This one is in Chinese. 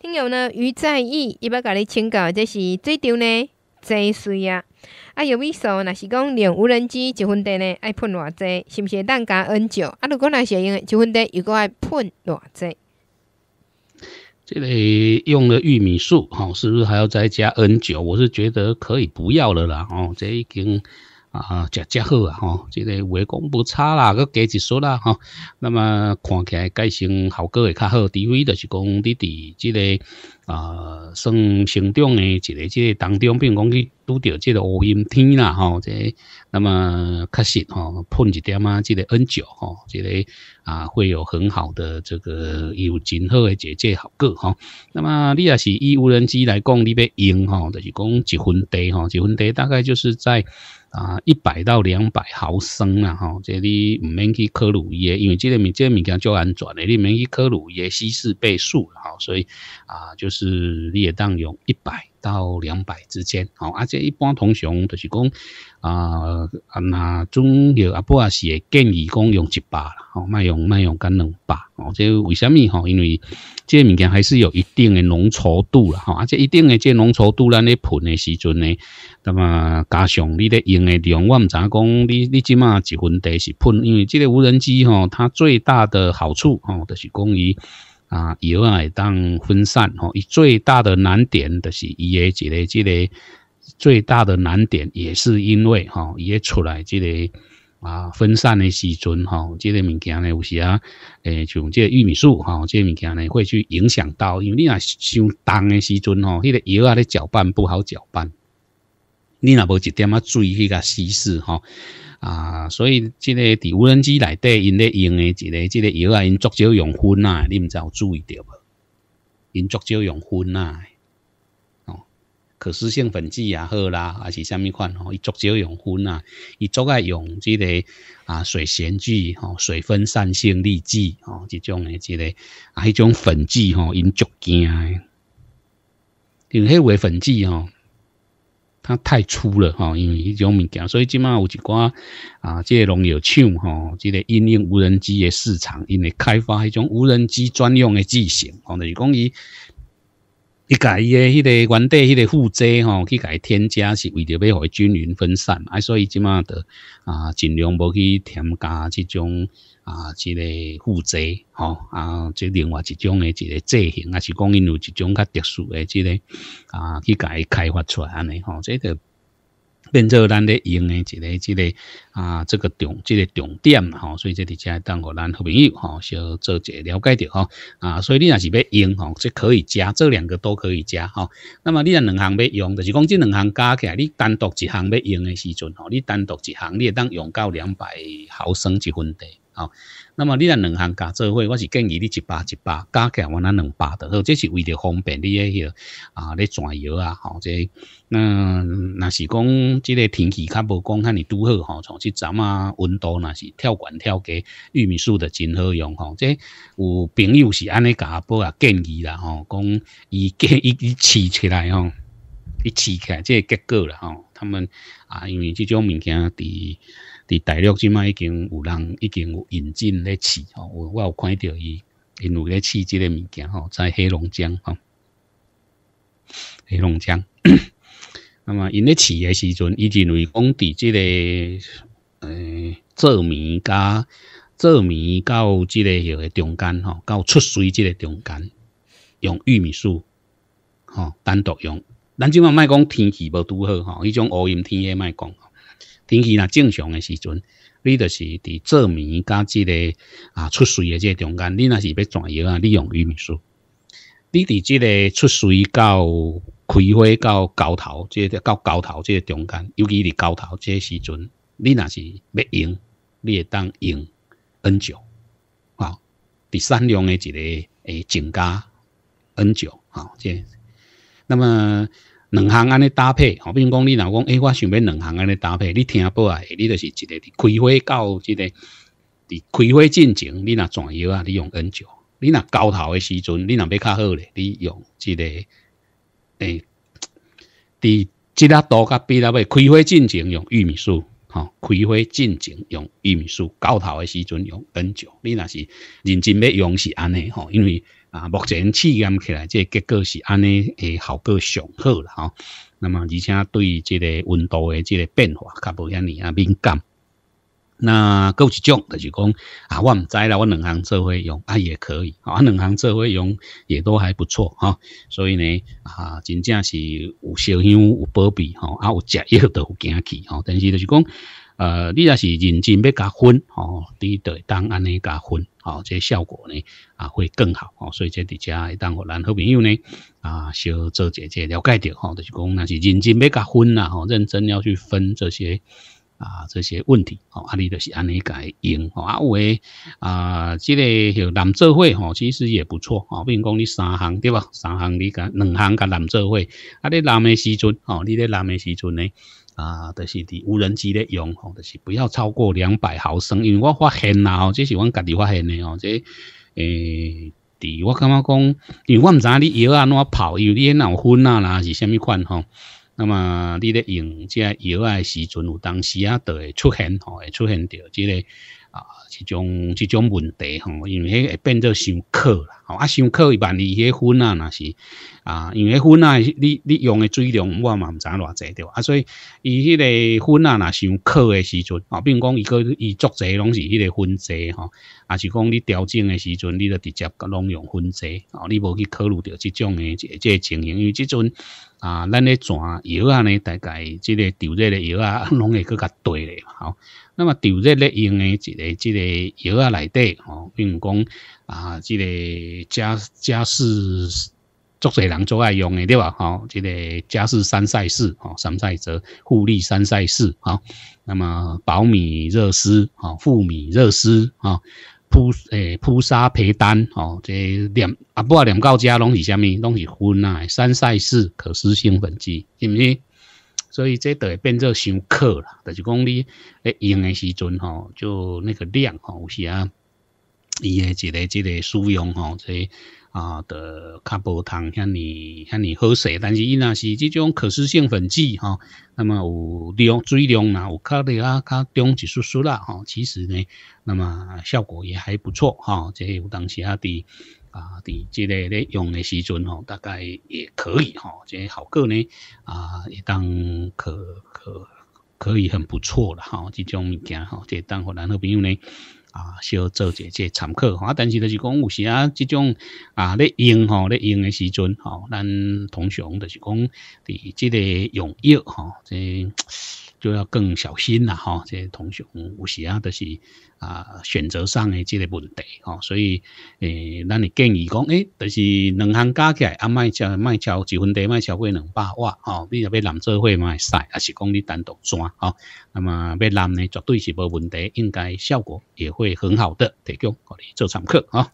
听友呢，于在义，伊要甲你请教，这是最丢呢，侪水啊！啊，有位说若是讲用无人机一分的呢，爱喷偌侪，是毋是？蛋加 N 九啊？如果若是用一分婚又个爱喷偌侪？这个用了玉米素，哈，是不是还要再加 N 九？我是觉得可以不要了啦，哦，这已经。啊，食则好啊，吼，即个话讲不差啦，佮加一术啦，吼，那么看起来改善效果会较好，除非就是讲你伫即个。啊，算成长的一个，即个当中，比如讲去拄到即个乌阴天啦，吼，即，那么确实吼，喷一点啊，即个 N 九吼，即个啊，会有很好的这个有真好的解决效果吼。那么你啊是以无人机来讲，你要用哈，就是讲一分滴哈，一分滴大概就是在啊一百到两百毫升啦，吼，即你唔免去克鲁耶，因为即个这个物件足安全的，你免去克鲁耶稀释倍数，吼，所以啊就是。是你也当用一百到两百之间，好，而且一般通常就是讲啊啊，那总药啊，不也是建议讲用一百啦，好，卖用卖用干两百，哦，这为什么哈？因为这物件还是有一定的浓稠度啦，哦，而且一定的这浓稠度，咱咧喷的时阵呢，那么加上你咧用的量，我知怎讲？你你即马一盆地是喷，因为这个无人机哈，它最大的好处哦，就是讲伊。啊，油啊，当分散吼，最大的难点就是伊 A 这个这个最大的难点也是因为哈，伊要出来这个啊分散的时阵吼，这个物件呢有时啊，诶，像这玉米树哈，这个物件呢会去影响到，因为你若伤重的时阵吼，那个油啊，咧搅拌不好搅拌。你若无一点啊注意迄个稀释吼啊，所以即个伫无人机内底用咧用诶，一个即个药啊，因足少用分啊，你毋知有注意到无？因足少用分啊，哦，可食性粉剂也好啦，还是虾米款吼，伊足少用分啊，伊足爱用即个啊水旋剂吼，水分散性粒子吼，即种诶即个啊迄种粉剂吼，因足惊诶，用迄个粉剂吼。它太粗了哈，因为迄种物件，所以即马有一寡啊，介农有厂哈，即个应用无人机的市场，因为开发迄种无人机专用的机型，讲伊伊家伊个迄个原地迄个负制吼，去家添加是为着要互伊均匀分散，啊，所以即马得啊，尽量无去添加即种啊，之个负制吼，啊，即另外一种诶，即个造型，啊，是讲因有一种较特殊诶，即个啊，去家开发出来安尼吼，这个。变做咱咧用诶一个、一个啊，这个重、这个重点吼，所以这里才当互咱好朋友吼，小做一下了解着吼。啊，所以你若是要用吼，这可以加，这两个都可以加吼。那么你若两项要用，就是讲这两项加起来，你单独一项要用诶时阵吼，你单独一项，你会当用到两百毫升一份地。好，那么你若两行加做伙，我是建议你一八一八，价格我那两八的，好，这是为了方便你诶，去啊，你转油啊，吼、好，这，嗯，那是讲即个天气较无讲，看你拄好，吼，从即阵啊温度，那是跳管跳个玉米树的真好用，吼，这有朋友是安尼加补啊，建议啦，吼，讲伊给伊饲起来，吼。一试起来，这结果了吼，他们啊，因为这种物件，伫伫大陆即卖已经有人已经有引进咧饲吼，我我有看到伊，因为咧饲这个物件吼，在黑龙江吼，黑龙江，那么因咧饲诶时阵，伊认为讲伫这个诶做米加做米到这个许中间吼，到出水这个中间，用玉米树吼单独用。咱即阵卖讲天气无拄好吼，迄种乌阴天也卖讲。天气若正常诶时阵，你就是伫做眠甲即个啊出水诶即个中间，你若是要怎样啊？汝用玉米须。你伫即个出水到开花到高头，即个到高头即个中间，尤其伫高头即个时阵，你若是要用，你会当用 N 九啊，第三量诶一个诶增加 N 九啊，即，那么。两行安尼搭配，吼，比如讲你若讲，诶，我想要两行安尼搭配，你听下报啊，你就是一个，开花到这个，伫开花进程，你若转油啊，你用 N 九；你若高头诶时阵，你若要较好咧，你用这个，诶伫即啊多甲比啊未，开花进程用玉米须吼，开花进程用玉米须高头诶时阵用 N 九。你若是认真要用是安尼吼，因为。啊，目前试验起来，这结果是安尼，诶，效果上好了哈。那么，而且对这个温度的这个变化，较无样你啊敏感。那够一种，就是讲啊，我唔知啦，我两项做会用啊也可以啊，两航做会用也都还不错哈。所以呢，啊，真正是有烧香有保庇哈，啊，有食药都惊起哈，但是就是讲。呃，你要是认真要加分，吼，你得当安尼加分，吼，这效果呢啊会更好，吼。所以在伫遮会当互男好朋友呢，啊，小做姐姐了解着，吼，就是讲，若是认真要加分啦吼，认真要去分这些啊这些问题，吼，啊你就是安尼个用，吼，啊有诶啊，即个叫男社会，吼，其实也不错，吼，比如讲你三行对吧？三行你甲两行甲男社会，啊你男诶时阵，吼，你咧男诶时阵呢？啊，就是伫无人机咧用吼，就是不要超过两百毫升，因为我发现呐哦，这是阮家己发现的哦，这诶，伫、我感觉讲，因为我唔知你摇啊哪跑，又咧脑昏啊啦是啥物款吼，那么你咧用这药啊时阵，有当时啊都会出现吼，会出现着即个啊，一种一种问题吼，因为迄会变做上课啦。哦，啊，上烤伊万伊迄粉啊，那是啊，因为粉啊，你你用的水量我嘛唔知偌济对，啊，所以伊迄个粉啊，呐上烤的时阵啊，比如讲伊个伊做侪拢是迄个粉剂吼，啊，是讲你调整的时阵，你就直接拢用粉剂哦，你无去考虑着这种的这这情形，因为即阵啊，咱咧转药啊呢，大概即个调热的药啊，拢会去较多咧。好，那么调热咧用的即个即个药啊内底哦，并讲。啊，即个家家事做水人做爱用的对吧？吼，即个家事三赛士，吼三赛则富利三赛士，好，那么保米热丝，好富米热丝，啊铺诶铺沙培单，吼，即两啊，不啊两到加拢是虾米？拢是粉啊？三赛士可湿兴奋剂，是毋是？所以这都会变做上克啦，就是讲你诶用的时阵吼，就那个量吼有时啊。伊诶，一个一个使用吼，即啊的较无通遐尼遐尼好势，但是伊若是即种可湿性粉剂吼，那么有量水量呐，有较略啊较重一丝丝啦吼，其实呢，那么效果也还不错吼，即有当时啊伫啊伫即个咧用诶时阵吼，大概也可以哈，即效果呢啊，当可可可以很不错了吼，即种物件吼，即当互男好朋友呢。啊，小做一这参课，啊，但是就是讲有时啊，这种啊咧用吼咧用的时阵吼，咱通常就是讲，伫这个用药吼，这。就要更小心啦，哈！这些同学有时啊，就是啊，选择上的这个问题，哈，所以诶，那你建议讲，诶就是两行加起来啊，卖超卖超几分钱，卖超过两百瓦，哦，你若要揽做会卖晒，还是讲你单独装，吼。那么要揽呢，绝对是无问题，应该效果也会很好的，提供给你做参考，哦。